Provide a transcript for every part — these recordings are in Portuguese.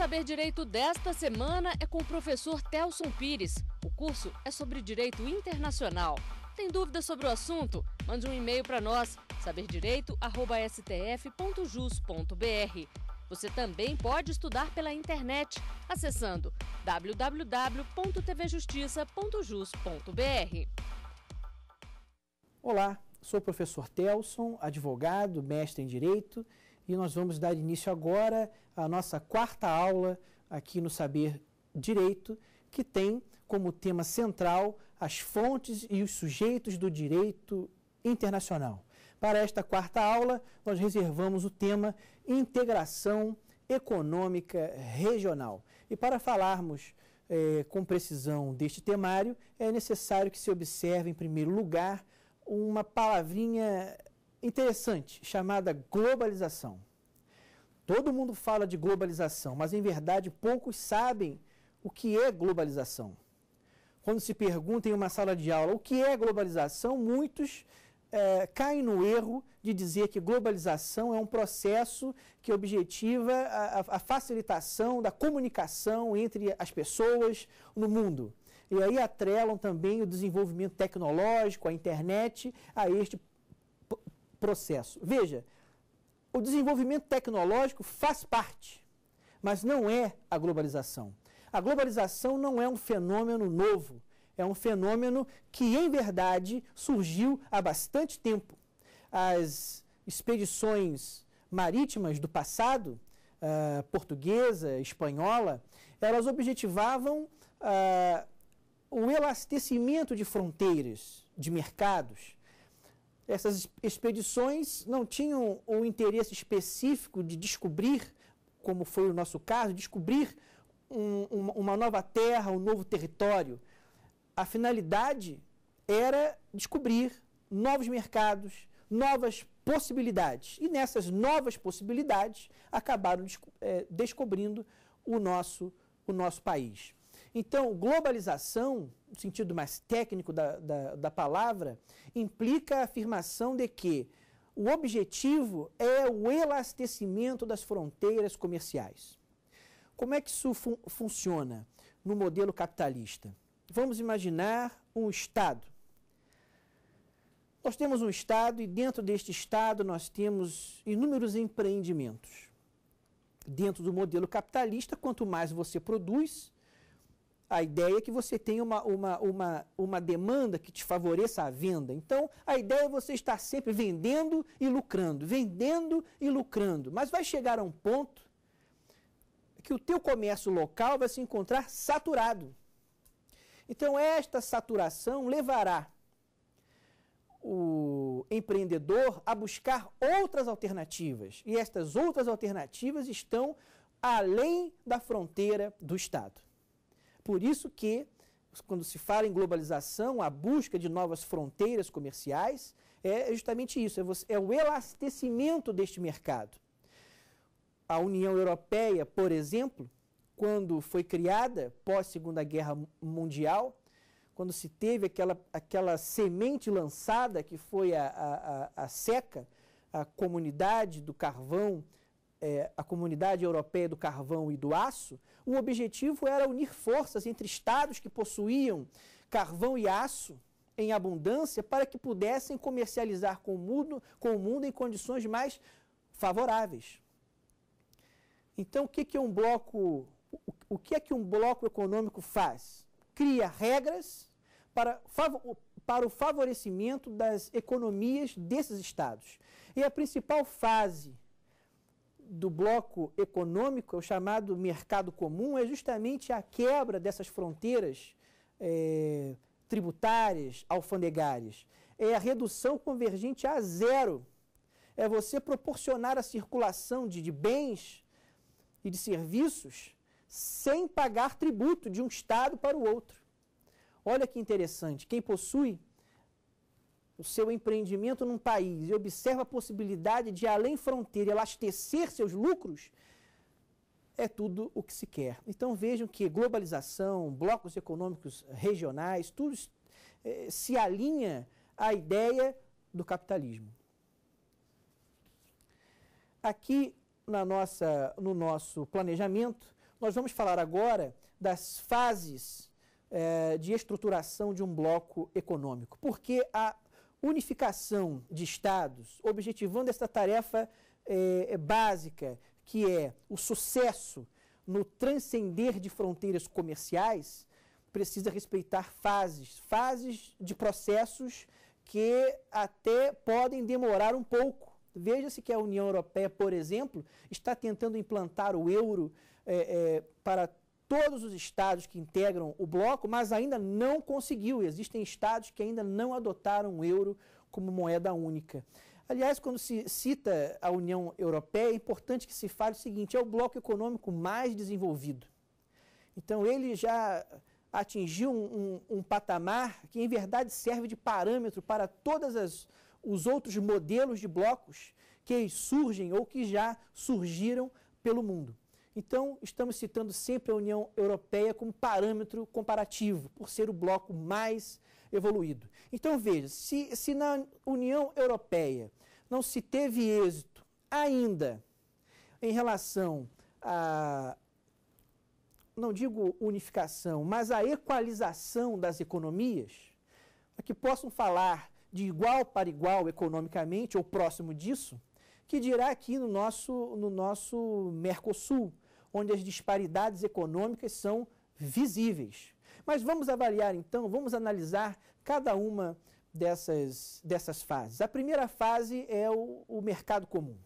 Saber Direito desta semana é com o professor Telson Pires. O curso é sobre direito internacional. Tem dúvidas sobre o assunto? Mande um e-mail para nós, saberdireito@stf.jus.br. Você também pode estudar pela internet, acessando www.tvjustiça.jus.br. Olá, sou o professor Telson, advogado, mestre em direito e nós vamos dar início agora à nossa quarta aula aqui no Saber Direito, que tem como tema central as fontes e os sujeitos do direito internacional. Para esta quarta aula, nós reservamos o tema Integração Econômica Regional. E para falarmos eh, com precisão deste temário, é necessário que se observe, em primeiro lugar, uma palavrinha interessante chamada globalização. Todo mundo fala de globalização, mas em verdade poucos sabem o que é globalização. Quando se pergunta em uma sala de aula o que é globalização, muitos é, caem no erro de dizer que globalização é um processo que objetiva a, a facilitação da comunicação entre as pessoas no mundo. E aí atrelam também o desenvolvimento tecnológico, a internet, a este processo. Veja, o desenvolvimento tecnológico faz parte, mas não é a globalização. A globalização não é um fenômeno novo, é um fenômeno que, em verdade, surgiu há bastante tempo. As expedições marítimas do passado, uh, portuguesa, espanhola, elas objetivavam uh, o elastecimento de fronteiras, de mercados essas expedições não tinham o interesse específico de descobrir, como foi o nosso caso, descobrir um, uma nova terra, um novo território. A finalidade era descobrir novos mercados, novas possibilidades. E nessas novas possibilidades acabaram é, descobrindo o nosso, o nosso país. Então, globalização sentido mais técnico da, da, da palavra, implica a afirmação de que o objetivo é o elastecimento das fronteiras comerciais. Como é que isso fun funciona no modelo capitalista? Vamos imaginar um Estado. Nós temos um Estado e dentro deste Estado nós temos inúmeros empreendimentos. Dentro do modelo capitalista, quanto mais você produz, a ideia é que você tenha uma, uma, uma, uma demanda que te favoreça a venda. Então, a ideia é você estar sempre vendendo e lucrando, vendendo e lucrando. Mas vai chegar a um ponto que o teu comércio local vai se encontrar saturado. Então, esta saturação levará o empreendedor a buscar outras alternativas. E estas outras alternativas estão além da fronteira do Estado. Por isso que, quando se fala em globalização, a busca de novas fronteiras comerciais é justamente isso, é, é o elastecimento deste mercado. A União Europeia, por exemplo, quando foi criada pós Segunda Guerra Mundial, quando se teve aquela, aquela semente lançada que foi a, a, a, a seca, a comunidade do carvão é, a Comunidade Europeia do Carvão e do Aço, o objetivo era unir forças entre estados que possuíam carvão e aço em abundância para que pudessem comercializar com o mundo, com o mundo em condições mais favoráveis. Então, o que, que um bloco, o, o que é que um bloco econômico faz? Cria regras para, para o favorecimento das economias desses estados. E a principal fase do bloco econômico, é o chamado mercado comum, é justamente a quebra dessas fronteiras é, tributárias, alfandegárias, É a redução convergente a zero. É você proporcionar a circulação de, de bens e de serviços sem pagar tributo de um Estado para o outro. Olha que interessante, quem possui o seu empreendimento num país e observa a possibilidade de, além fronteira, elastecer seus lucros, é tudo o que se quer. Então vejam que globalização, blocos econômicos regionais, tudo eh, se alinha à ideia do capitalismo. Aqui na nossa, no nosso planejamento, nós vamos falar agora das fases eh, de estruturação de um bloco econômico. Porque a unificação de estados, objetivando essa tarefa é, básica, que é o sucesso no transcender de fronteiras comerciais, precisa respeitar fases, fases de processos que até podem demorar um pouco. Veja-se que a União Europeia, por exemplo, está tentando implantar o euro é, é, para todos os estados que integram o bloco, mas ainda não conseguiu. Existem estados que ainda não adotaram o euro como moeda única. Aliás, quando se cita a União Europeia, é importante que se fale o seguinte: é o bloco econômico mais desenvolvido. Então, ele já atingiu um, um, um patamar que, em verdade, serve de parâmetro para todos os outros modelos de blocos que surgem ou que já surgiram pelo mundo. Então, estamos citando sempre a União Europeia como parâmetro comparativo, por ser o bloco mais evoluído. Então, veja, se, se na União Europeia não se teve êxito ainda em relação a, não digo unificação, mas a equalização das economias, para é que possam falar de igual para igual economicamente, ou próximo disso, que dirá aqui no nosso, no nosso Mercosul, onde as disparidades econômicas são visíveis. Mas vamos avaliar então, vamos analisar cada uma dessas, dessas fases. A primeira fase é o, o mercado comum.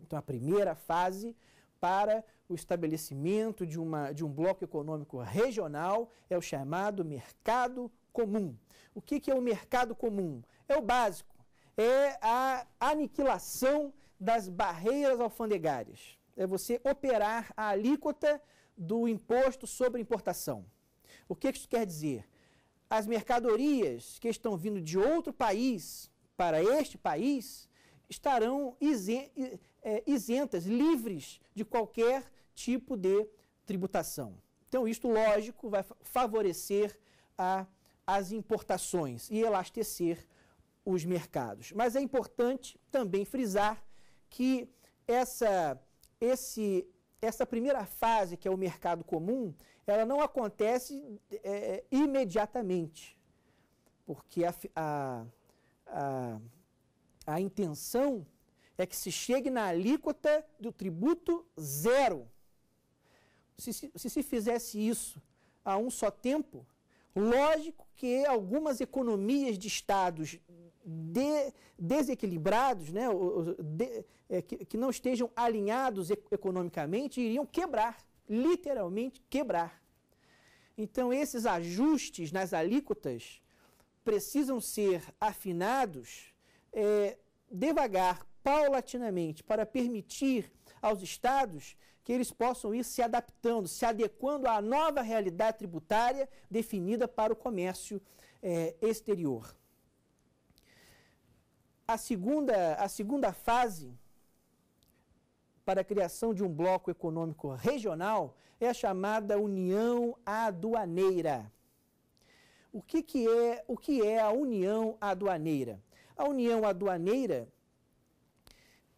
Então, a primeira fase para o estabelecimento de, uma, de um bloco econômico regional é o chamado mercado comum. O que, que é o mercado comum? É o básico, é a aniquilação das barreiras alfandegárias é você operar a alíquota do imposto sobre importação. O que isso quer dizer? As mercadorias que estão vindo de outro país para este país estarão é, isentas, livres de qualquer tipo de tributação. Então, isto, lógico, vai favorecer a, as importações e elastecer os mercados. Mas é importante também frisar que essa esse, essa primeira fase, que é o mercado comum, ela não acontece é, imediatamente, porque a, a, a, a intenção é que se chegue na alíquota do tributo zero. Se se, se se, fizesse isso a um só tempo, lógico que algumas economias de estados de, desequilibrados, né, de, é, que, que, não estejam alinhados economicamente, iriam quebrar, literalmente quebrar. Então, esses ajustes nas alíquotas precisam ser afinados é, devagar, paulatinamente, para permitir aos estados que eles possam ir se adaptando, se adequando à nova realidade tributária definida para o comércio é, exterior. A segunda, a segunda fase para a criação de um bloco econômico regional é a chamada União Aduaneira. O que, que, é, o que é a União Aduaneira? A União Aduaneira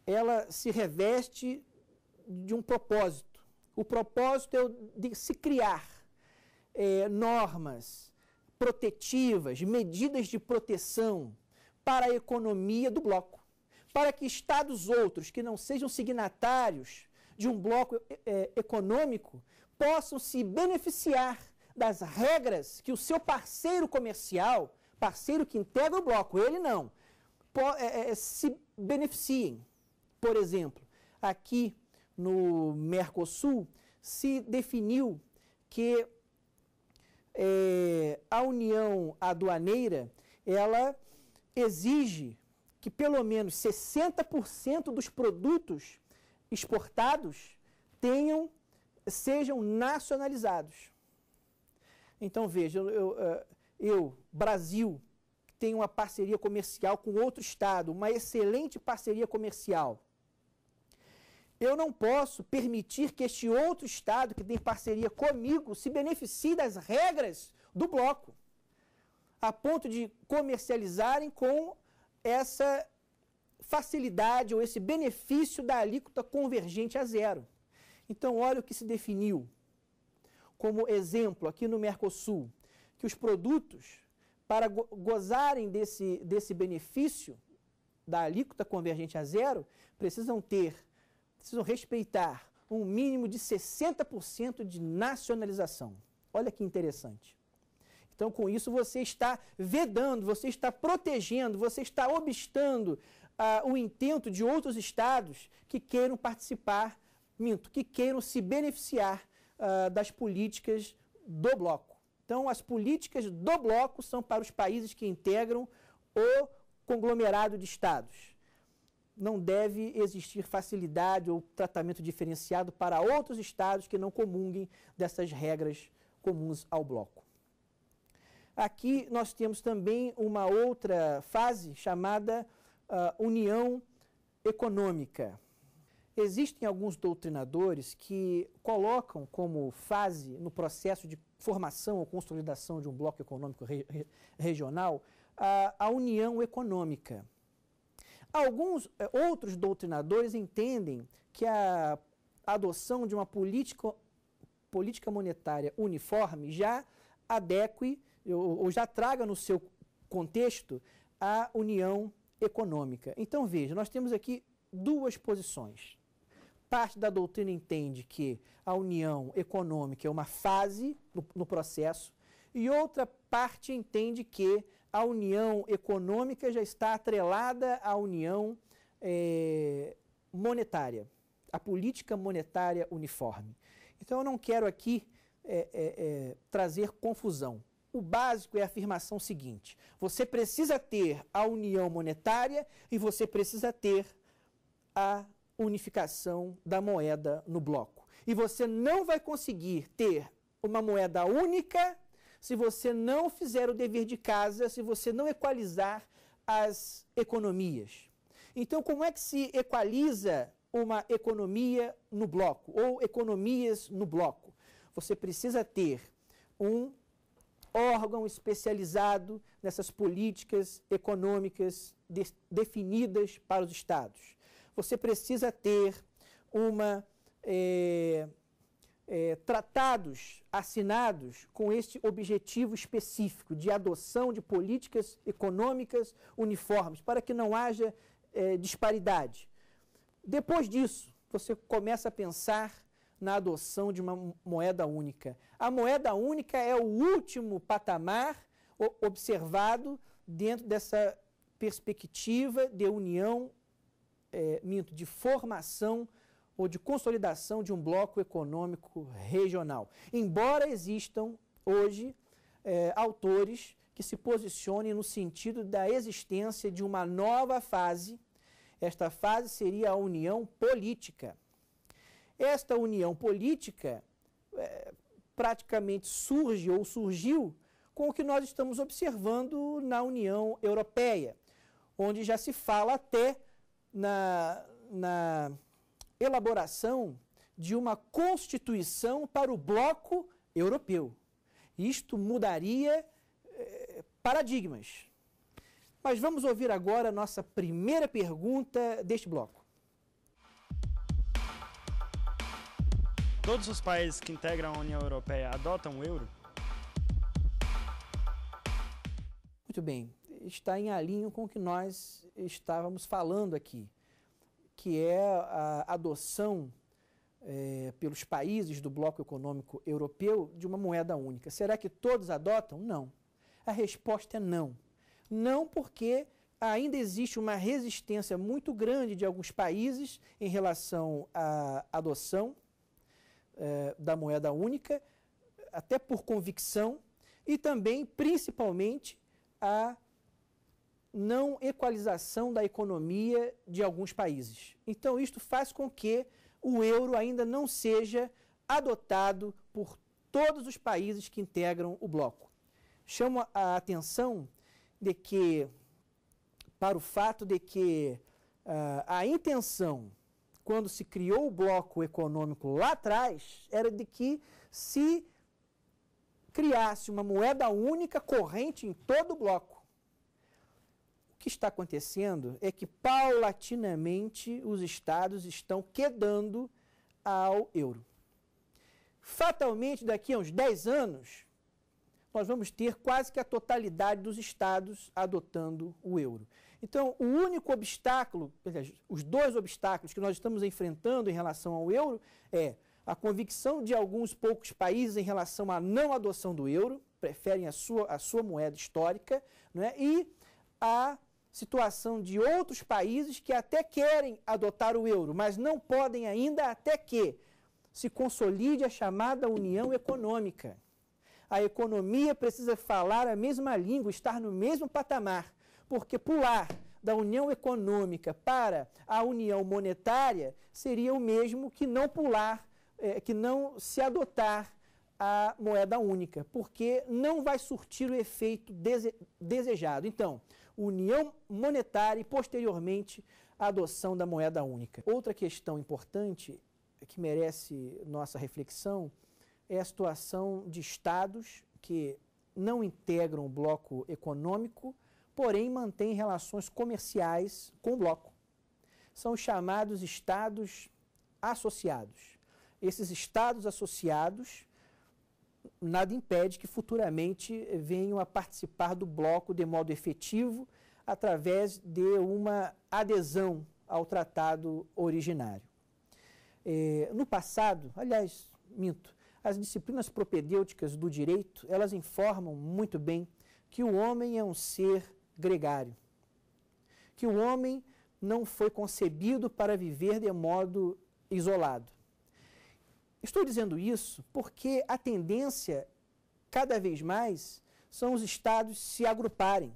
ela se reveste de um propósito. O propósito é de se criar é, normas protetivas, medidas de proteção para a economia do bloco, para que estados outros que não sejam signatários de um bloco é, é, econômico possam se beneficiar das regras que o seu parceiro comercial, parceiro que integra o bloco, ele não, é, é, se beneficiem. Por exemplo, aqui no Mercosul se definiu que é, a União Aduaneira ela exige que pelo menos 60% dos produtos exportados tenham sejam nacionalizados. Então veja, eu, eu eh, Brasil tem uma parceria comercial com outro estado, uma excelente parceria comercial. Eu não posso permitir que este outro estado que tem parceria comigo se beneficie das regras do bloco a ponto de comercializarem com essa facilidade ou esse benefício da alíquota convergente a zero. Então, olha o que se definiu como exemplo aqui no Mercosul, que os produtos, para gozarem desse, desse benefício da alíquota convergente a zero, precisam ter, precisam respeitar um mínimo de 60% de nacionalização. Olha que interessante. Então, com isso, você está vedando, você está protegendo, você está obstando ah, o intento de outros estados que queiram participar, minto, que queiram se beneficiar ah, das políticas do bloco. Então, as políticas do bloco são para os países que integram o conglomerado de estados. Não deve existir facilidade ou tratamento diferenciado para outros estados que não comunguem dessas regras comuns ao bloco. Aqui nós temos também uma outra fase chamada uh, união econômica. Existem alguns doutrinadores que colocam como fase no processo de formação ou consolidação de um bloco econômico re regional a, ah, a, união econômica. Alguns eh, outros doutrinadores entendem que a adoção de uma política, política monetária uniforme já adeque ou já traga no seu contexto a união econômica. Então veja, nós temos aqui duas posições. Parte da doutrina entende que a união econômica é uma fase no, processo, e outra parte entende que a união econômica já está atrelada à união é, monetária, à política monetária uniforme. Então eu não quero aqui é, é, trazer confusão o básico é a afirmação seguinte: você precisa ter a união monetária e você precisa ter a unificação da moeda no bloco. E você não vai conseguir ter uma moeda única se você não fizer o dever de casa, se você não equalizar as economias. Então, como é que se equaliza uma economia no bloco ou economias no bloco? Você precisa ter um órgão especializado nessas políticas econômicas de, definidas para os estados. Você precisa ter uma é, é, tratados assinados com este objetivo específico de adoção de políticas econômicas uniformes para que não haja é, disparidade. Depois disso, você começa a pensar na adoção de uma moeda única. A moeda única é o último patamar observado dentro dessa perspectiva de união, é, minto, de formação ou de consolidação de um bloco econômico regional. Embora existam hoje é, autores que se posicionem no sentido da existência de uma nova fase, esta fase seria a união política esta união política é, praticamente surge ou surgiu com o que nós estamos observando na União Europeia, onde já se fala até na, na elaboração de uma constituição para o bloco europeu. Isto mudaria é, paradigmas. Mas vamos ouvir agora a nossa primeira pergunta deste bloco. Todos os países que integram a União Europeia adotam o euro? Muito bem, está em alinho com o que nós estávamos falando aqui, que é a adoção é, pelos países do bloco econômico europeu de uma moeda única. Será que todos adotam? Não. A resposta é não. Não porque ainda existe uma resistência muito grande de alguns países em relação à adoção eh, da moeda única, até por convicção, e também, principalmente, a não equalização da economia de alguns países. Então, isto faz com que o euro ainda não seja adotado por todos os países que integram o bloco. Chamo a atenção de que, para o fato de que uh, a intenção quando se criou o bloco econômico lá atrás, era de que se criasse uma moeda única corrente em todo o bloco. O que está acontecendo é que paulatinamente os estados estão quedando ao euro. Fatalmente, daqui a uns 10 anos, nós vamos ter quase que a totalidade dos estados adotando o euro. Então, o único obstáculo, os dois obstáculos que nós estamos enfrentando em relação ao euro é a convicção de alguns poucos países em relação à não adoção do euro, preferem a sua, a sua moeda histórica, né? e a situação de outros países que até querem adotar o euro, mas não podem ainda até que se consolide a chamada União Econômica. A economia precisa falar a mesma língua, estar no mesmo patamar porque pular da união econômica para a união monetária seria o mesmo que não pular, é, que não se adotar a moeda única, porque não vai surtir o efeito dese desejado. Então, união monetária e posteriormente a adoção da moeda única. Outra questão importante que merece nossa reflexão é a situação de estados que não integram o bloco econômico porém mantém relações comerciais com o bloco. São chamados estados associados. Esses estados associados nada impede que futuramente venham a participar do bloco de modo efetivo através de uma adesão ao tratado originário. É, no passado, aliás, minto, as disciplinas propedêuticas do direito, elas informam muito bem que o homem é um ser gregário. Que o homem não foi concebido para viver de modo isolado. Estou dizendo isso porque a tendência, cada vez mais, são os estados se agruparem.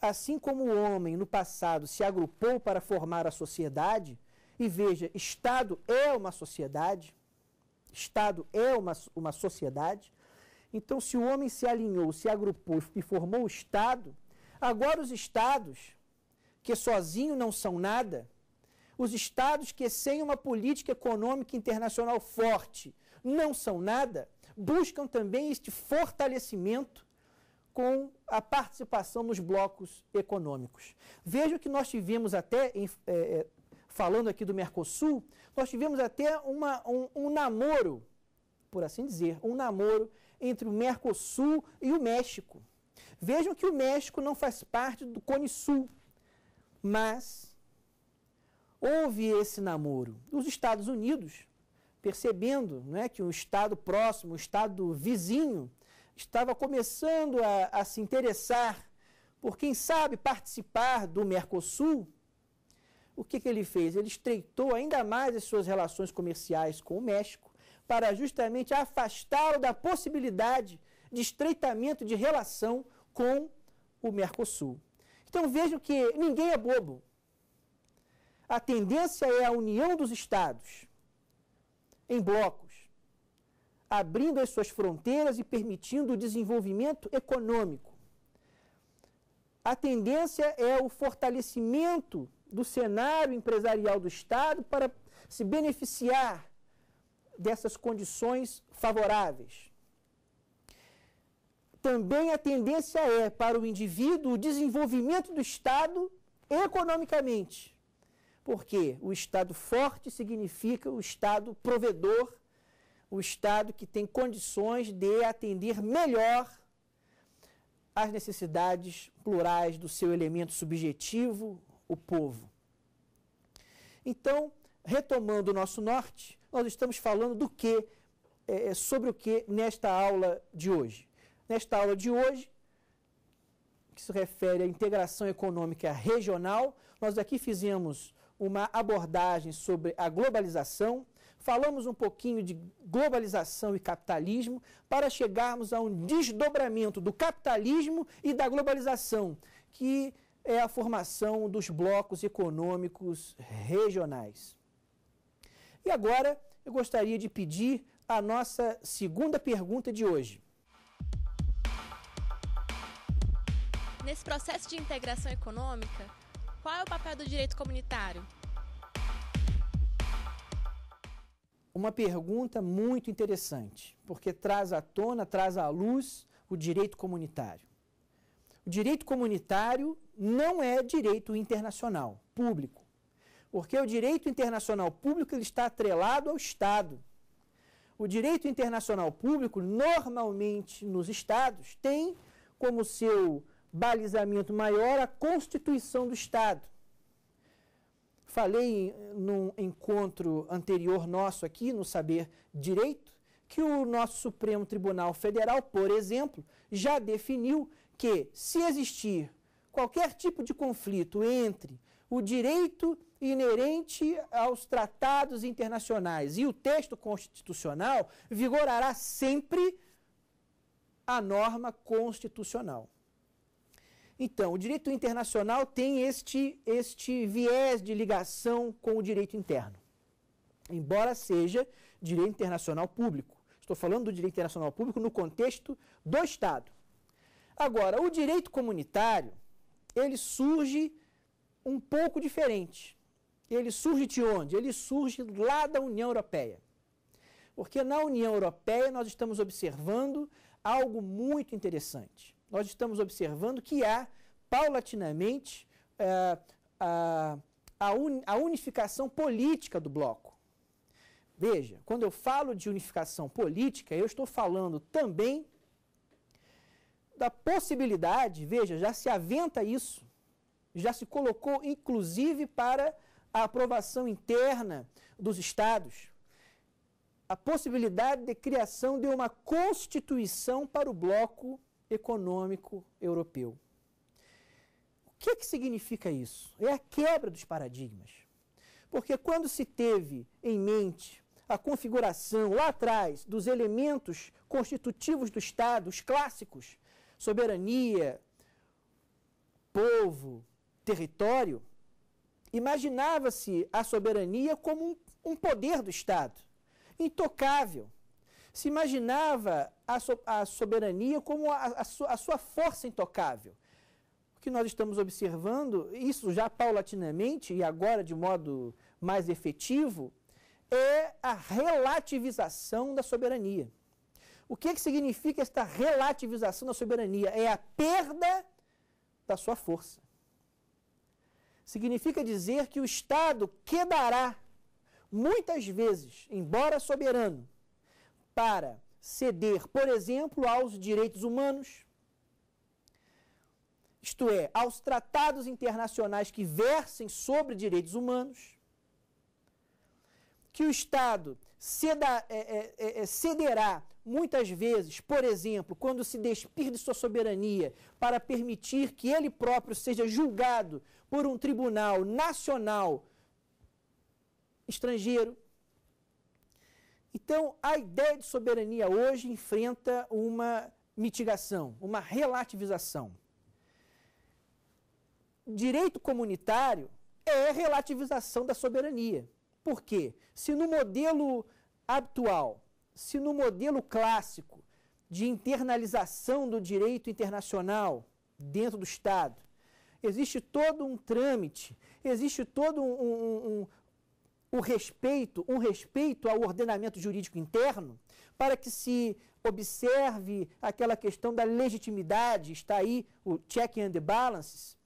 Assim como o homem no passado se agrupou para formar a sociedade, e veja, Estado é uma sociedade, Estado é uma, uma sociedade, então se o homem se alinhou, se agrupou e formou o Estado, Agora, os estados, que sozinhos não são nada, os estados que sem uma política econômica internacional forte não são nada, buscam também este fortalecimento com a participação nos blocos econômicos. Veja que nós tivemos até, é, é, falando aqui do Mercosul, nós tivemos até uma, um, um namoro, por assim dizer, um namoro entre o Mercosul e o México. Vejam que o México não faz parte do Cone Sul, mas houve esse namoro. Os Estados Unidos, percebendo é, que um estado próximo, um estado vizinho, estava começando a, a se interessar por, quem sabe, participar do Mercosul, o que, que ele fez? Ele estreitou ainda mais as suas relações comerciais com o México para justamente afastá-lo da possibilidade de estreitamento de relação com o Mercosul. Então vejam que ninguém é bobo. A tendência é a união dos estados em blocos, abrindo as suas fronteiras e permitindo o desenvolvimento econômico. A tendência é o fortalecimento do cenário empresarial do Estado para se beneficiar dessas condições favoráveis também a tendência é para o indivíduo o desenvolvimento do Estado economicamente. Porque o Estado forte significa o Estado provedor, o Estado que tem condições de atender melhor às necessidades plurais do seu elemento subjetivo, o povo. Então, retomando o nosso norte, nós estamos falando do que, é, é, sobre o que nesta aula de hoje? Nesta aula de hoje, que se refere à integração econômica regional, nós aqui fizemos uma abordagem sobre a globalização, falamos um pouquinho de globalização e capitalismo, para chegarmos a um desdobramento do capitalismo e da globalização, que é a formação dos blocos econômicos regionais. E agora eu gostaria de pedir a nossa segunda pergunta de hoje. Nesse processo de integração econômica, qual é o papel do direito comunitário? Uma pergunta muito interessante, porque traz à tona, traz à luz o direito comunitário. O direito comunitário não é direito internacional público, porque o direito internacional público ele está atrelado ao Estado. O direito internacional público, normalmente nos Estados, tem como seu balizamento maior à constituição do Estado. Falei num encontro anterior nosso aqui, no Saber Direito, que o nosso Supremo Tribunal Federal, por exemplo, já definiu que, se existir qualquer tipo de conflito entre o direito inerente aos tratados internacionais e o texto constitucional, vigorará sempre a norma constitucional. Então, o direito internacional tem este, este viés de ligação com o direito interno, embora seja direito internacional público. Estou falando do direito internacional público no contexto do Estado. Agora, o direito comunitário, ele surge um pouco diferente. Ele surge de onde? Ele surge lá da União Europeia. Porque na União Europeia nós estamos observando algo muito interessante nós estamos observando que há, paulatinamente, eh, a, a, un, a unificação política do bloco. Veja, quando eu falo de unificação política, eu estou falando também da possibilidade, veja, já se aventa isso, já se colocou inclusive para a aprovação interna dos estados, a possibilidade de criação de uma constituição para o bloco econômico europeu. O que, é que significa isso? É a quebra dos paradigmas. Porque quando se teve em mente a configuração lá atrás dos elementos constitutivos do Estado, os clássicos, soberania, povo, território, imaginava-se a soberania como um, um poder do Estado, intocável, se imaginava a, so, a soberania como a, a, su, a, sua força intocável. O que nós estamos observando, isso já paulatinamente e agora de modo mais efetivo, é a relativização da soberania. O que, é que significa esta relativização da soberania? É a perda da sua força. Significa dizer que o Estado quedará muitas vezes, embora soberano, para ceder, por exemplo, aos direitos humanos, isto é, aos tratados internacionais que versem sobre direitos humanos, que o Estado ceda, é, é, é, é, cederá muitas vezes, por exemplo, quando se despir de sua soberania para permitir que ele próprio seja julgado por um tribunal nacional estrangeiro, então, a ideia de soberania hoje enfrenta uma mitigação, uma relativização. Direito comunitário é relativização da soberania. Por quê? Se no modelo habitual, se no modelo clássico de internalização do direito internacional dentro do Estado, existe todo um trâmite, existe todo um, um, o respeito, um respeito ao ordenamento jurídico interno, para que se observe aquela questão da legitimidade, está aí o check and balances.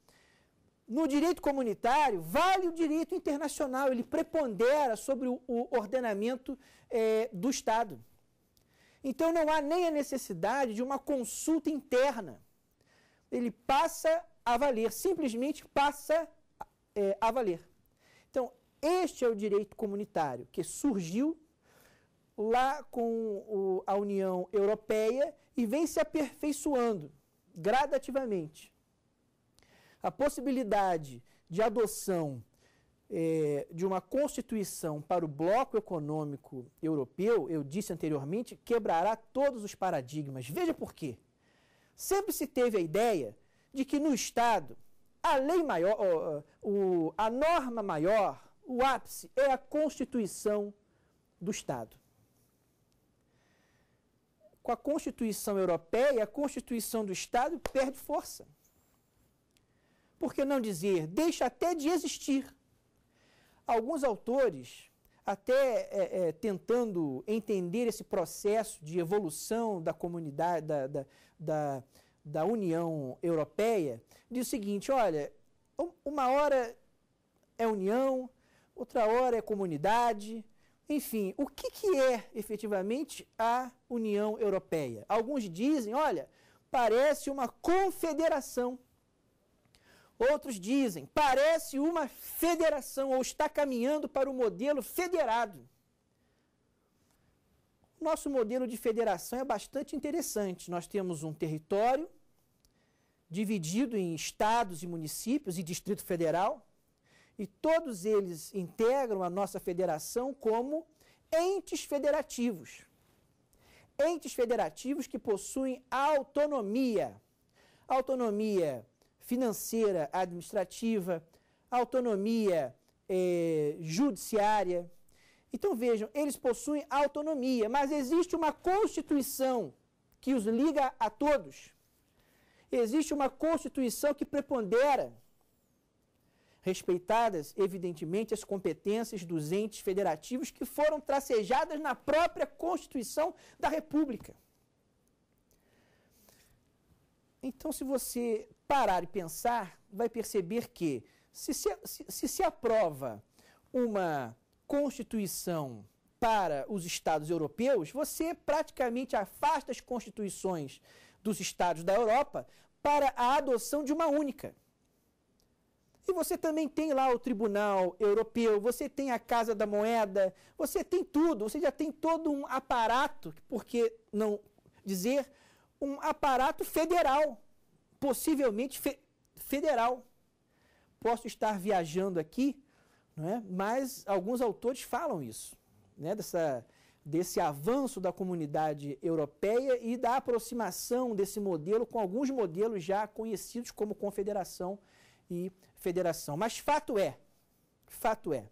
No direito comunitário, vale o direito internacional, ele prepondera sobre o, o ordenamento é, do Estado. Então não há nem a necessidade de uma consulta interna. Ele passa a valer, simplesmente passa é, a valer. Este é o direito comunitário que surgiu lá com o, a União Europeia e vem se aperfeiçoando gradativamente. A possibilidade de adoção é, de uma constituição para o bloco econômico europeu, eu disse anteriormente, quebrará todos os paradigmas. Veja por quê. Sempre se teve a ideia de que no Estado a lei maior, a norma maior o ápice é a Constituição do Estado. Com a Constituição Europeia, a Constituição do Estado perde força. Por que não dizer, deixa até de existir? Alguns autores, até é, é, tentando entender esse processo de evolução da comunidade, da, da, da, da União Europeia, diz o seguinte: olha, uma hora é União, outra hora é comunidade. Enfim, o que, que é efetivamente a União Europeia? Alguns dizem, olha, parece uma confederação. Outros dizem, parece uma federação ou está caminhando para o um modelo federado. Nosso modelo de federação é bastante interessante. Nós temos um território dividido em estados e municípios e Distrito Federal e todos eles integram a nossa federação como entes federativos. Entes federativos que possuem autonomia. Autonomia financeira, administrativa, autonomia eh, judiciária. Então vejam, eles possuem autonomia, mas existe uma constituição que os liga a todos. Existe uma constituição que prepondera respeitadas, evidentemente, as competências dos entes federativos que foram tracejadas na própria Constituição da República. Então, se você parar e pensar, vai perceber que, se se, se, se aprova uma Constituição para os Estados europeus, você praticamente afasta as constituições dos Estados da Europa para a adoção de uma única. E você também tem lá o Tribunal Europeu, você tem a Casa da Moeda, você tem tudo, você já tem todo um aparato, por que não dizer, um aparato federal, possivelmente fe federal. Posso estar viajando aqui, não é? mas alguns autores falam isso, né? Dessa, desse avanço da comunidade europeia e da aproximação desse modelo com alguns modelos já conhecidos como confederação europeia e federação. Mas fato é, fato é,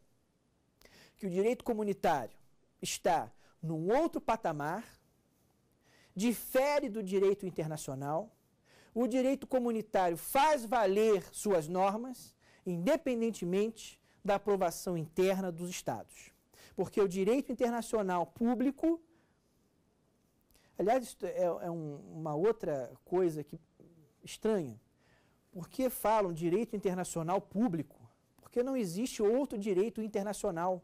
que o direito comunitário está num outro patamar, difere do direito internacional, o direito comunitário faz valer suas normas, independentemente da aprovação interna dos Estados. Porque o direito internacional público. Aliás, é, é um, uma outra coisa que, estranha. Por que falam direito internacional público? Porque não existe outro direito internacional.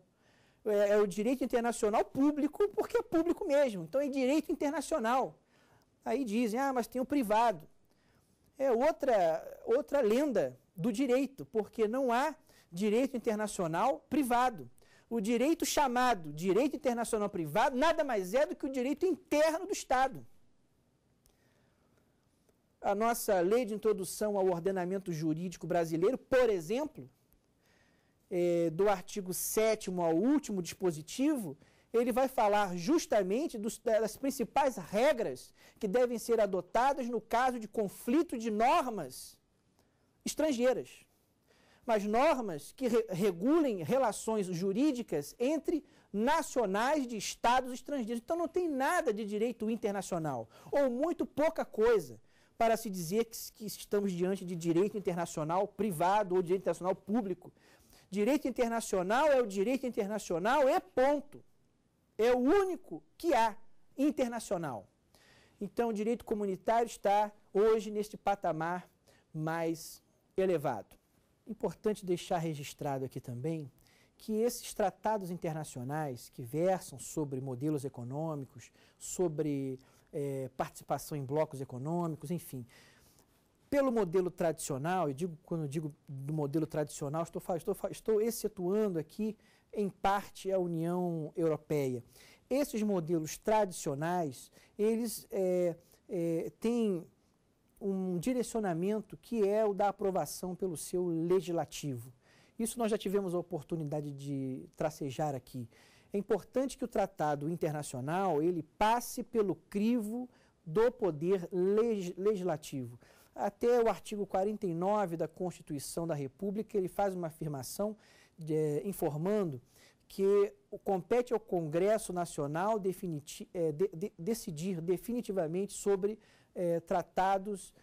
É, é o direito internacional público porque é público mesmo. Então é direito internacional. Aí dizem, ah, mas tem o privado. É outra, outra lenda do direito, porque não há direito internacional privado. O direito chamado direito internacional privado nada mais é do que o direito interno do Estado. A nossa lei de introdução ao ordenamento jurídico brasileiro, por exemplo, é, do artigo 7 ao último dispositivo, ele vai falar justamente dos, das principais regras que devem ser adotadas no caso de conflito de normas estrangeiras mas normas que re regulem relações jurídicas entre nacionais de estados estrangeiros. Então não tem nada de direito internacional, ou muito pouca coisa para se dizer que, que estamos diante de direito internacional privado ou direito internacional público. Direito internacional é o direito internacional, é ponto. É o único que há internacional. Então, o direito comunitário está hoje neste patamar mais elevado. Importante deixar registrado aqui também que esses tratados internacionais que versam sobre modelos econômicos, sobre é, participação em blocos econômicos, enfim. Pelo modelo tradicional, e digo, quando eu digo do modelo tradicional, estou, estou, estou excetuando aqui, em parte, a União Europeia. Esses modelos tradicionais, eles é, é, têm um direcionamento que é o da aprovação pelo seu legislativo. Isso nós já tivemos a oportunidade de tracejar aqui. É importante que o tratado internacional ele passe pelo crivo do poder leg legislativo. Até o artigo 49 da Constituição da República, ele faz uma afirmação de, é, informando que compete ao Congresso Nacional definiti é, de, de, decidir definitivamente sobre é, tratados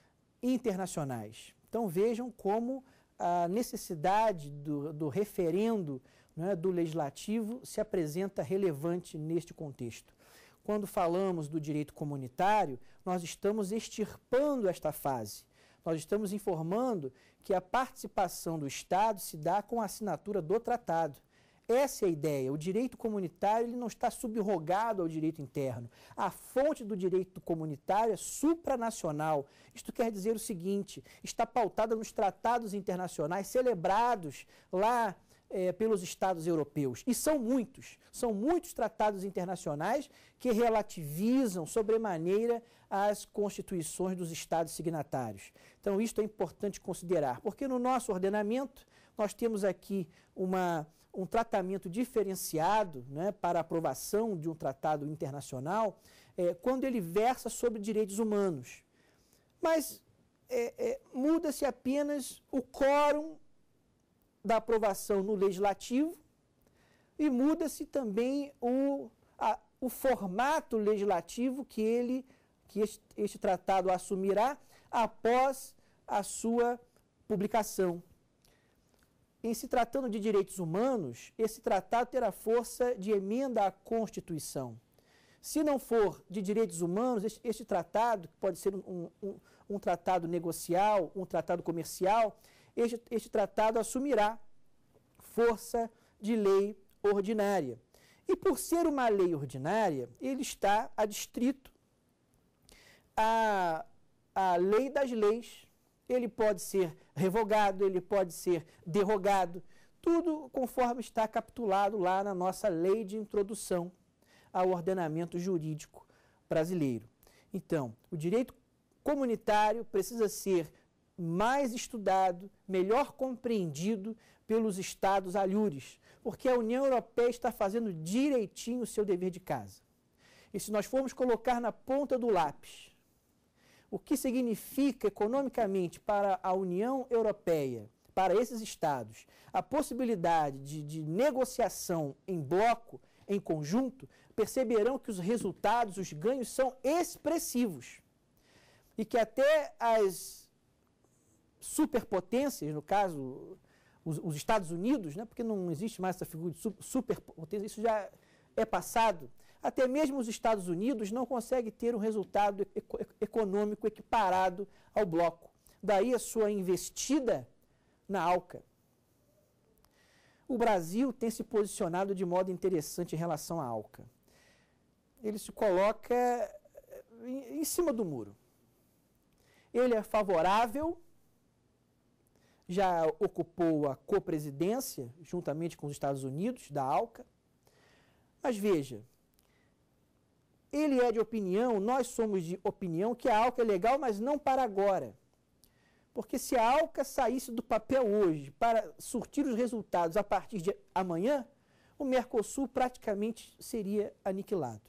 internacionais. Então vejam como a necessidade do, do referendo né, do legislativo se apresenta relevante neste contexto. Quando falamos do direito comunitário, nós estamos extirpando esta fase. Nós estamos informando que a participação do Estado se dá com a assinatura do tratado. Essa é a ideia. O direito comunitário ele não está subrogado ao direito interno. A fonte do direito comunitário é supranacional. Isto quer dizer o seguinte: está pautada nos tratados internacionais celebrados lá é, pelos Estados europeus. E são muitos, são muitos tratados internacionais que relativizam sobremaneira as constituições dos Estados signatários. Então, isto é importante considerar, porque no nosso ordenamento nós temos aqui uma, um tratamento diferenciado né, para aprovação de um tratado internacional é, quando ele versa sobre direitos humanos. Mas é, muda-se apenas o quórum da aprovação no legislativo e muda-se também o, a, o formato legislativo que ele que este, este tratado assumirá após a sua publicação. Em se tratando de direitos humanos, esse tratado terá força de emenda à Constituição. Se não for de direitos humanos, este, este tratado, que pode ser um, um, um tratado negocial, um tratado comercial, este, este tratado assumirá força de lei ordinária. E por ser uma lei ordinária, ele está adstrito à, à lei das leis. Ele pode ser revogado, ele pode ser derrogado, tudo conforme está capitulado lá na nossa lei de introdução ao ordenamento jurídico brasileiro. Então, o direito comunitário precisa ser mais estudado, melhor compreendido pelos estados alhures, porque a União Europeia está fazendo direitinho o seu dever de casa. E se nós formos colocar na ponta do lápis o que significa economicamente para a União Europeia, para esses estados, a possibilidade de, de negociação em bloco, em conjunto, perceberão que os resultados, os ganhos são expressivos. E que até as superpotências, no caso os, os, Estados Unidos, né, porque não existe mais essa figura de superpotência, isso já é passado. Até mesmo os Estados Unidos não conseguem ter um resultado econômico equiparado ao bloco. Daí a sua investida na ALCA. O Brasil tem se posicionado de modo interessante em relação à ALCA. Ele se coloca eh, em, em cima do muro. Ele é favorável já ocupou a co-presidência, juntamente com os Estados Unidos, da ALCA. Mas veja, ele é de opinião, nós somos de opinião que a ALCA é legal, mas não para agora. Porque se a ALCA saísse do papel hoje para surtir os resultados a partir de amanhã, o Mercosul praticamente seria aniquilado.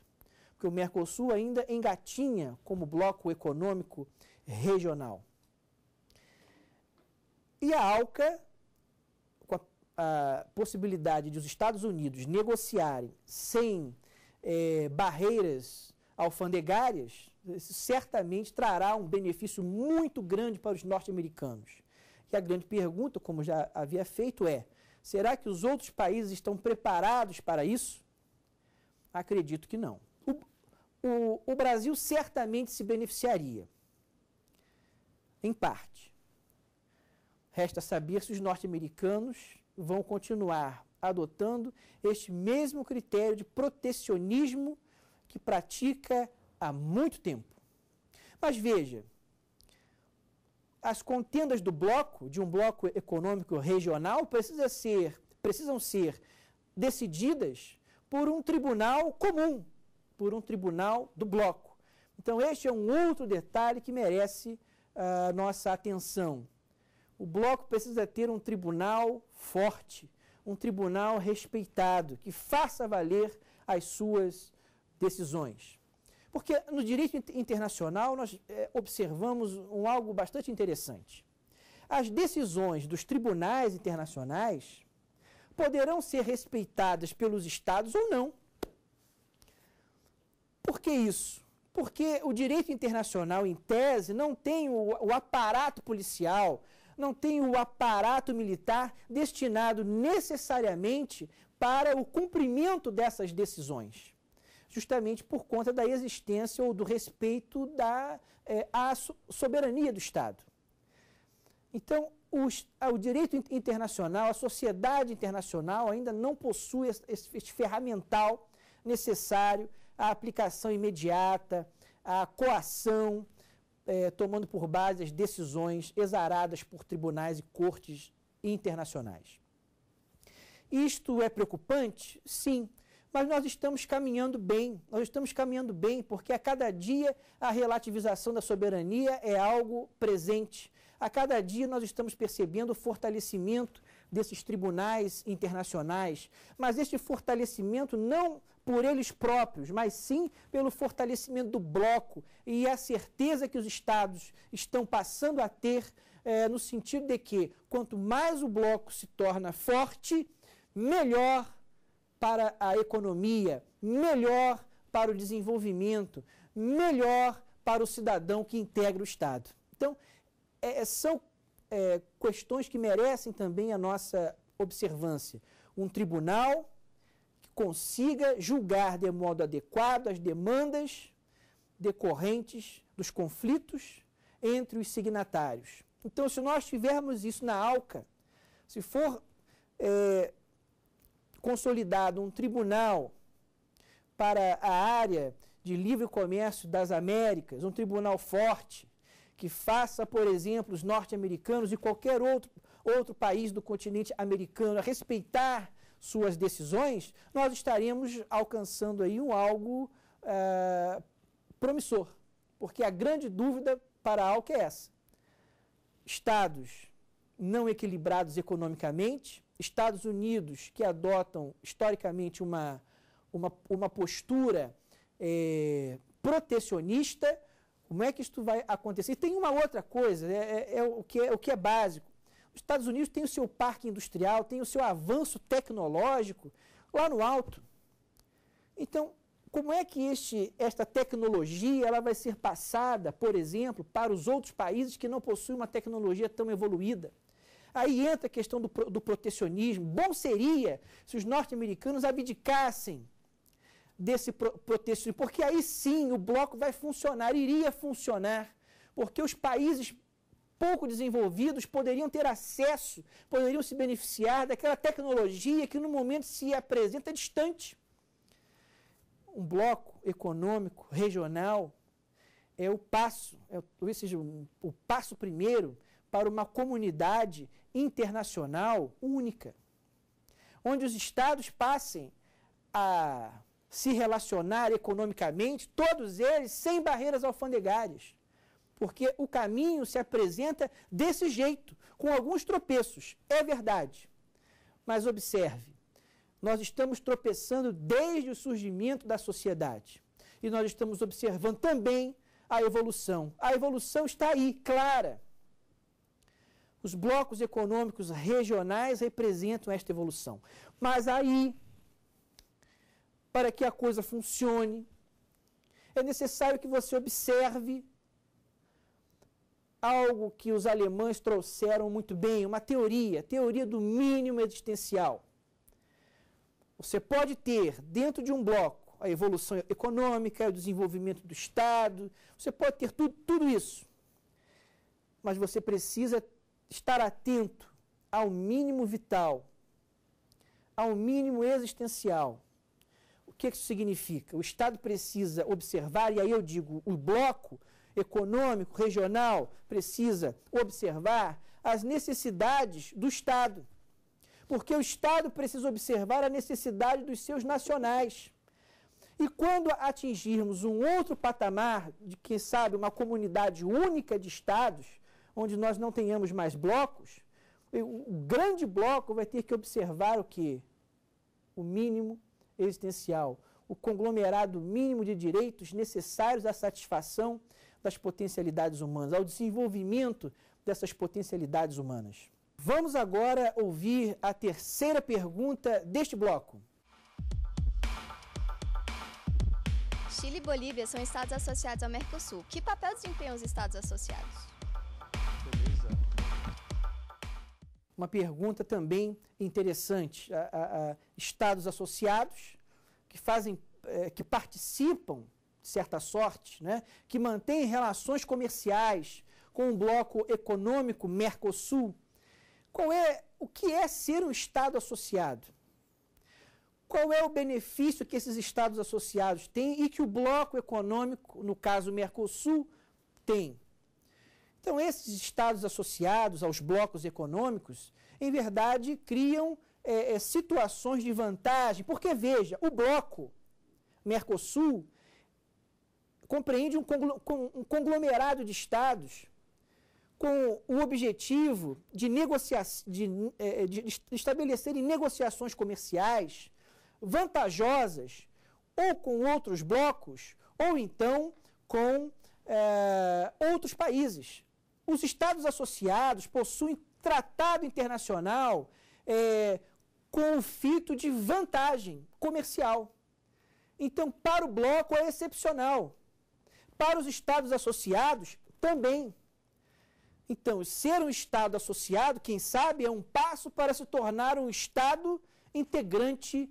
Porque o Mercosul ainda engatinha como bloco econômico regional. E a ALCA, com a, a possibilidade de os Estados Unidos negociarem sem é, barreiras alfandegárias, certamente trará um benefício muito grande para os norte-americanos. E a grande pergunta, como já havia feito, é: será que os outros países estão preparados para isso? Acredito que não. O, o, o Brasil certamente se beneficiaria, em parte. Resta saber se os norte-americanos vão continuar adotando este mesmo critério de protecionismo que pratica há muito tempo. Mas veja, as contendas do bloco, de um bloco econômico regional, precisa ser, precisam ser decididas por um tribunal comum, por um tribunal do bloco. Então, este é um outro detalhe que merece a uh, nossa atenção. O bloco precisa ter um tribunal forte, um tribunal respeitado, que faça valer as suas decisões. Porque no direito internacional nós é, observamos um algo bastante interessante. As decisões dos tribunais internacionais poderão ser respeitadas pelos estados ou não. Por que isso? Porque o direito internacional, em tese, não tem o, o aparato policial, não tem o aparato militar destinado necessariamente para o cumprimento dessas decisões, justamente por conta da existência ou do respeito da é, à soberania do Estado. Então, os, o direito internacional, a sociedade internacional ainda não possui esse, esse ferramental necessário à aplicação imediata, à coação, é, tomando por base as decisões exaradas por tribunais e cortes internacionais. Isto é preocupante? Sim, mas nós estamos caminhando bem, nós estamos caminhando bem, porque a cada dia a relativização da soberania é algo presente. A cada dia nós estamos percebendo o fortalecimento desses tribunais internacionais, mas este fortalecimento não por eles próprios, mas sim pelo fortalecimento do bloco e a certeza que os estados estão passando a ter, é, no sentido de que quanto mais o bloco se torna forte, melhor para a economia, melhor para o desenvolvimento, melhor para o cidadão que integra o Estado. Então, é, é são é, questões que merecem também a nossa observância. Um tribunal consiga julgar de modo adequado as demandas decorrentes dos conflitos entre os signatários. Então, se nós tivermos isso na ALCA, se for é, consolidado um tribunal para a área de livre comércio das Américas, um tribunal forte, que faça, por exemplo, os norte-americanos e qualquer outro, outro país do continente americano a respeitar suas decisões, nós estaríamos alcançando aí um algo é, promissor. Porque a grande dúvida para a ALC é essa. Estados não equilibrados economicamente, Estados Unidos que adotam historicamente uma, uma, uma postura é, protecionista, como é que isso vai acontecer? E tem uma outra coisa, é, é, é, o, que é o que é básico. Os Estados Unidos têm o seu parque industrial, tem o seu avanço tecnológico lá no alto. Então, como é que este, esta tecnologia ela vai ser passada, por exemplo, para os outros países que não possuem uma tecnologia tão evoluída? Aí entra a questão do, do protecionismo. Bom seria se os norte-americanos abdicassem desse protecionismo, porque aí sim o bloco vai funcionar, iria funcionar, porque os países pouco desenvolvidos poderiam ter acesso, poderiam se beneficiar daquela tecnologia que no momento se apresenta distante. Um bloco econômico regional é o passo, é, ou seja, o passo primeiro para uma comunidade internacional única, onde os estados passem a se relacionar economicamente, todos eles sem barreiras alfandegárias porque o caminho se apresenta desse jeito, com alguns tropeços, é verdade. Mas observe, nós estamos tropeçando desde o surgimento da sociedade. E nós estamos observando também a evolução. A evolução está aí, clara. Os blocos econômicos regionais representam esta evolução. Mas aí, para que a coisa funcione, é necessário que você observe algo que os alemães trouxeram muito bem, uma teoria, teoria do mínimo existencial. Você pode ter dentro de um bloco a evolução econômica, o desenvolvimento do Estado, você pode ter tudo, tudo isso. Mas você precisa estar atento ao mínimo vital, ao mínimo existencial. O que isso significa? O Estado precisa observar, e aí eu digo, o bloco econômico, regional, precisa observar as necessidades do Estado. Porque o Estado precisa observar a necessidade dos seus nacionais. E quando atingirmos um outro patamar, de quem sabe uma comunidade única de Estados, onde nós não tenhamos mais blocos, o grande bloco vai ter que observar o que? O mínimo existencial, o conglomerado mínimo de direitos necessários à satisfação das potencialidades humanas, ao desenvolvimento dessas potencialidades humanas. Vamos agora ouvir a terceira pergunta deste bloco. Chile e Bolívia são estados associados ao Mercosul. Que papel desempenham os estados associados? Beleza. Uma pergunta também interessante. A, a, a estados associados que fazem, é, que participam certa sorte, né, que mantém relações comerciais com o bloco econômico Mercosul, qual é o que é ser um Estado associado? Qual é o benefício que esses Estados associados têm e que o bloco econômico, no caso Mercosul, tem? Então, esses Estados associados aos blocos econômicos, em verdade, criam é, situações de vantagem, porque veja, o bloco Mercosul compreende um conglomerado de estados com o objetivo de, é, de, de estabelecerem negociações comerciais vantajosas ou com outros blocos ou então com é, outros países. Os estados associados possuem tratado internacional é, com o fito de vantagem comercial. Então, para o bloco é excepcional para os estados associados também. Então, ser um estado associado, quem sabe, é um passo para se tornar um estado integrante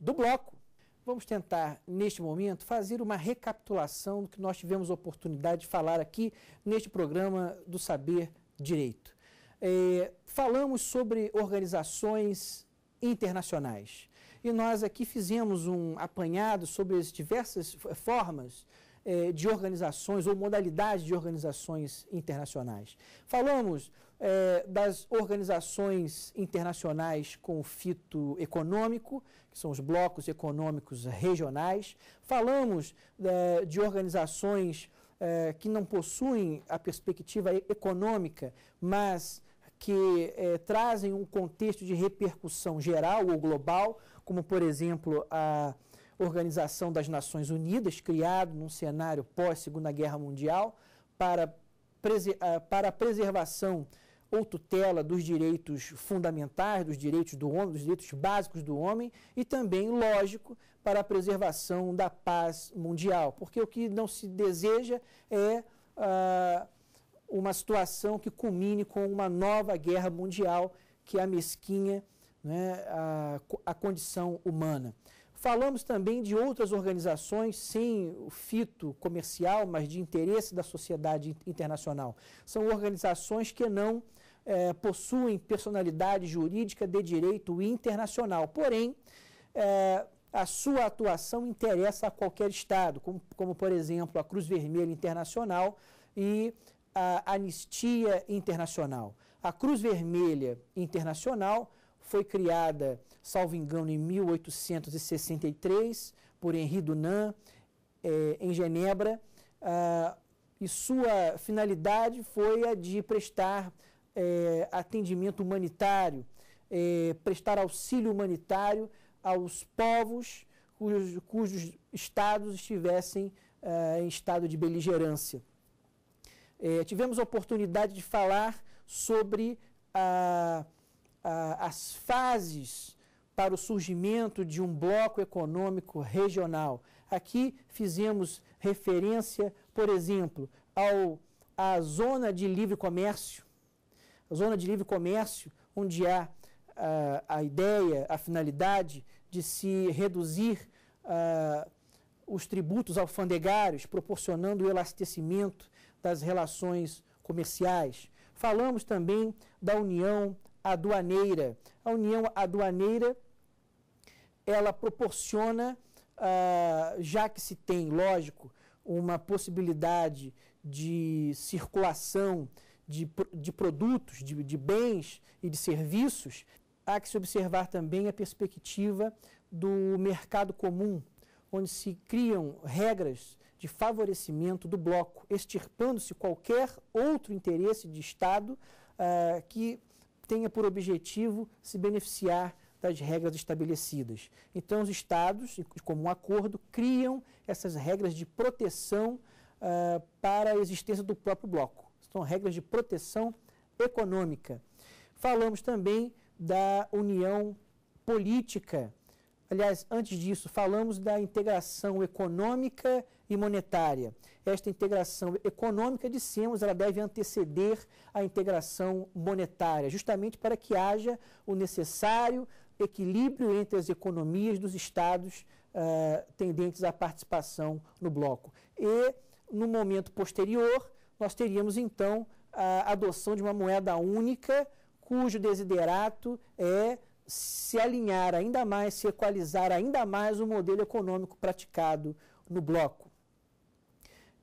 do bloco. Vamos tentar, neste momento, fazer uma recapitulação do que nós tivemos a oportunidade de falar aqui neste programa do Saber Direito. É, falamos sobre organizações internacionais e nós aqui fizemos um apanhado sobre as diversas formas eh, de organizações ou modalidades de organizações internacionais. Falamos eh, das organizações internacionais com fito econômico, que são os blocos econômicos regionais. Falamos eh, de organizações que não possuem a perspectiva econômica, mas que eh, trazem um contexto de repercussão geral ou global, como, por exemplo, a Organização das Nações Unidas, criado num cenário pós-Segunda Guerra Mundial para, ah, para a preservação ou tutela dos direitos fundamentais, dos direitos do homem, dos direitos básicos do homem e também, lógico, para a preservação da paz mundial, porque o que não se deseja é ah, uma situação que culmine com uma nova guerra mundial que é a mesquinha né, a, a condição humana. Falamos também de outras organizações, sem o fito comercial, mas de interesse da sociedade internacional. São organizações que não é, possuem personalidade jurídica de direito internacional, porém, é, a sua atuação interessa a qualquer Estado, como, como por exemplo, a Cruz Vermelha Internacional e a Anistia Internacional. A Cruz Vermelha Internacional foi criada salvo engano, em 1863, por Henri Dunant, é, em Genebra, ah, e sua finalidade foi a de prestar é, atendimento humanitário, é, prestar auxílio humanitário aos povos cujos, cujos estados estivessem ah, em estado de beligerância. tivemos a oportunidade de falar sobre ah, ah, as fases para o surgimento de um bloco econômico regional. Aqui fizemos referência, por exemplo, ao, à zona de livre comércio, a zona de livre comércio, onde há a, a ideia, a finalidade de se reduzir uh, os tributos alfandegários, proporcionando o elastecimento das relações comerciais. Falamos também da União Aduaneira. A União Aduaneira ela proporciona, ah, já que se tem, lógico, uma possibilidade de circulação de, de produtos, de, de bens e de serviços, há que se observar também a perspectiva do mercado comum, onde se criam regras de favorecimento do bloco, extirpando-se qualquer outro interesse de Estado ah, que tenha por objetivo se beneficiar das regras estabelecidas. Então, os Estados, como um acordo, criam essas regras de proteção uh, para a existência do próprio bloco. São regras de proteção econômica. Falamos também da união política. Aliás, antes disso, falamos da integração econômica e monetária. Esta integração econômica, dissemos, ela deve anteceder a integração monetária, justamente para que haja o necessário equilíbrio entre as economias dos estados uh, tendentes à participação no bloco. E, no momento posterior, nós teríamos então a adoção de uma moeda única, cujo desiderato é se alinhar ainda mais, se equalizar ainda mais o modelo econômico praticado no bloco.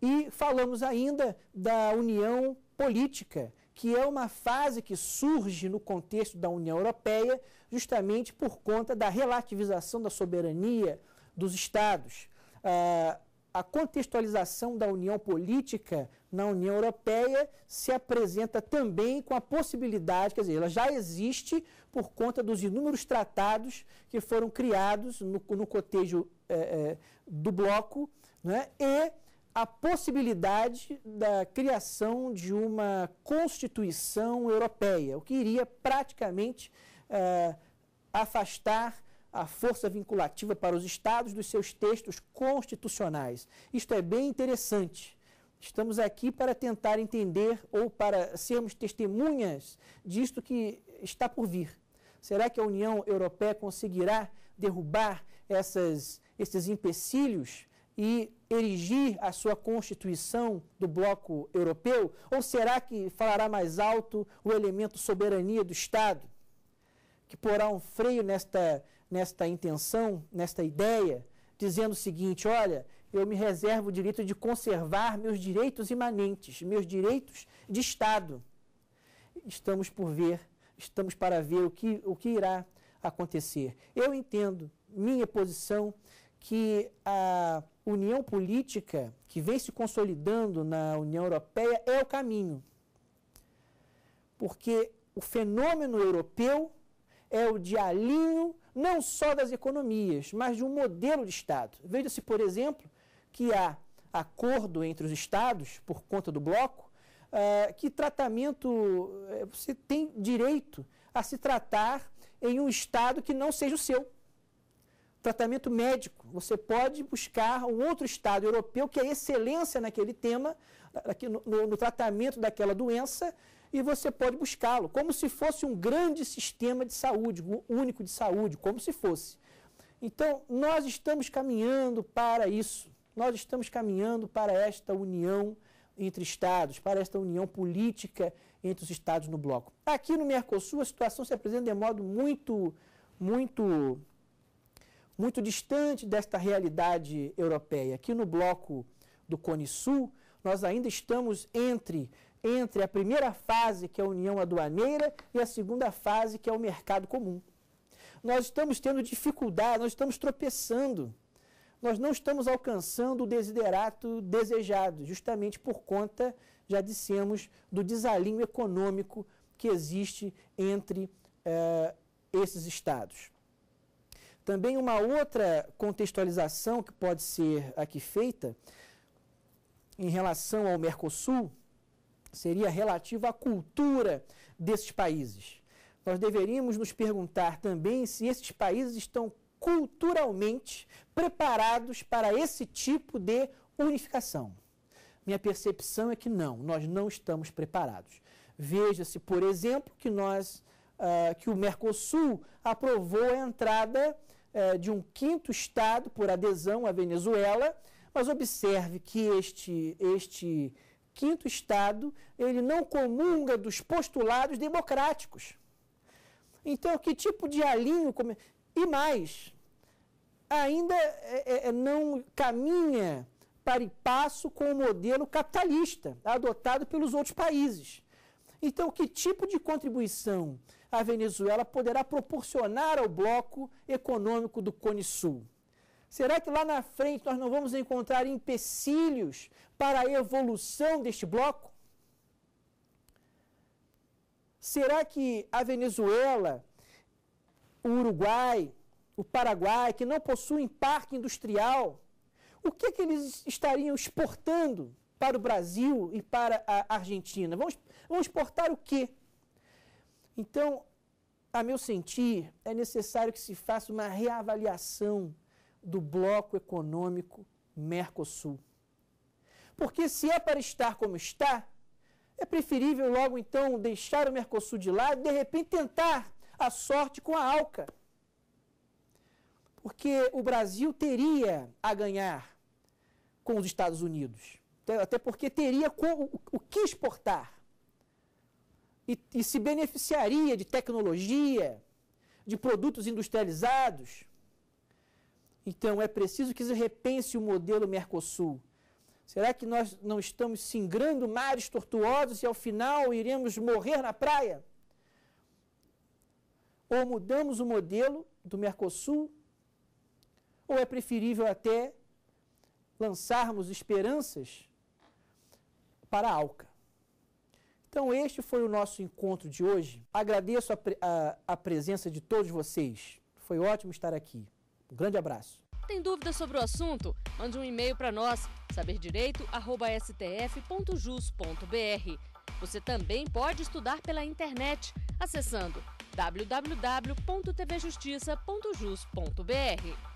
E falamos ainda da união política, que é uma fase que surge no contexto da União Europeia, justamente por conta da relativização da soberania dos Estados. Ah, a contextualização da união política na União Europeia se apresenta também com a possibilidade, quer dizer, ela já existe por conta dos inúmeros tratados que foram criados no, no cotejo eh, eh, do bloco, né, e a possibilidade da criação de uma Constituição Europeia, o que iria praticamente uh, afastar a força vinculativa para os estados dos seus textos constitucionais. Isto é bem interessante. Estamos aqui para tentar entender ou para sermos testemunhas disto que está por vir. Será que a União Europeia conseguirá derrubar essas, esses empecilhos e erigir a sua constituição do bloco europeu? Ou será que falará mais alto o elemento soberania do Estado, que porá um freio nesta, nesta intenção, nesta ideia, dizendo o seguinte: olha, eu me reservo o direito de conservar meus direitos imanentes, meus direitos de Estado. Estamos por ver, estamos para ver o que, o que irá acontecer. Eu entendo minha posição que a união política que vem se consolidando na União Europeia é o caminho. Porque o fenômeno europeu é o de alinho não só das economias, mas de um modelo de Estado. Veja-se, por exemplo, que há acordo entre os Estados, por conta do bloco, ah, que tratamento eh, você tem direito a se tratar em um Estado que não seja o seu tratamento médico. Você pode buscar um outro Estado europeu que é excelência naquele tema, no, no tratamento daquela doença, e você pode buscá-lo, como se fosse um grande sistema de saúde, único de saúde, como se fosse. Então, nós estamos caminhando para isso. Nós estamos caminhando para esta união entre Estados, para esta união política entre os Estados no bloco. Aqui no Mercosul, a situação se apresenta de modo muito, muito muito distante desta realidade europeia. Aqui no bloco do Cone Sul, nós ainda estamos entre, entre a primeira fase, que é a união aduaneira, e a segunda fase, que é o mercado comum. Nós estamos tendo dificuldade, nós estamos tropeçando. Nós não estamos alcançando o desiderato desejado, justamente por conta, já dissemos, do desalinho econômico que existe entre eh, esses estados. Também uma outra contextualização que pode ser aqui feita em relação ao Mercosul seria relativa à cultura desses países. Nós deveríamos nos perguntar também se esses países estão culturalmente preparados para esse tipo de unificação. Minha percepção é que não, nós não estamos preparados. Veja-se, por exemplo, que nós uh, que o Mercosul aprovou a entrada é, de um quinto estado por adesão à Venezuela, mas observe que este, este quinto estado ele não comunga dos postulados democráticos. Então, que tipo de alinho e mais ainda é, é, é, não caminha para e passo com o modelo capitalista adotado pelos outros países. Então, que tipo de contribuição a Venezuela poderá proporcionar ao bloco econômico do Cone Sul? Será que lá na frente nós não vamos encontrar empecilhos para a evolução deste bloco? Será que a Venezuela, o Uruguai, o Paraguai, que não possuem parque industrial, o que, é que eles estariam exportando para o Brasil e para a Argentina? Vão, vão exportar o quê? Então, a meu sentir, é necessário que se faça uma reavaliação do bloco econômico Mercosul. Porque se é para estar como está, é preferível logo então deixar o Mercosul de lado e de repente tentar a sorte com a ALCA. Porque o Brasil teria a ganhar com os Estados Unidos, até porque teria o que exportar e, e se beneficiaria de tecnologia, de produtos industrializados. Então é preciso que se repense o modelo Mercosul. Será que nós não estamos singrando mares tortuosos e ao final iremos morrer na praia? Ou mudamos o modelo do Mercosul? Ou é preferível até lançarmos esperanças para a Alca? Então, este foi o nosso encontro de hoje. Agradeço a, a, a presença de todos vocês. Foi ótimo estar aqui. Um grande abraço. Tem dúvidas sobre o assunto? Mande um e-mail para nós, saberdireito.stf.jus.br. Você também pode estudar pela internet, acessando www.tvjustiça.jus.br.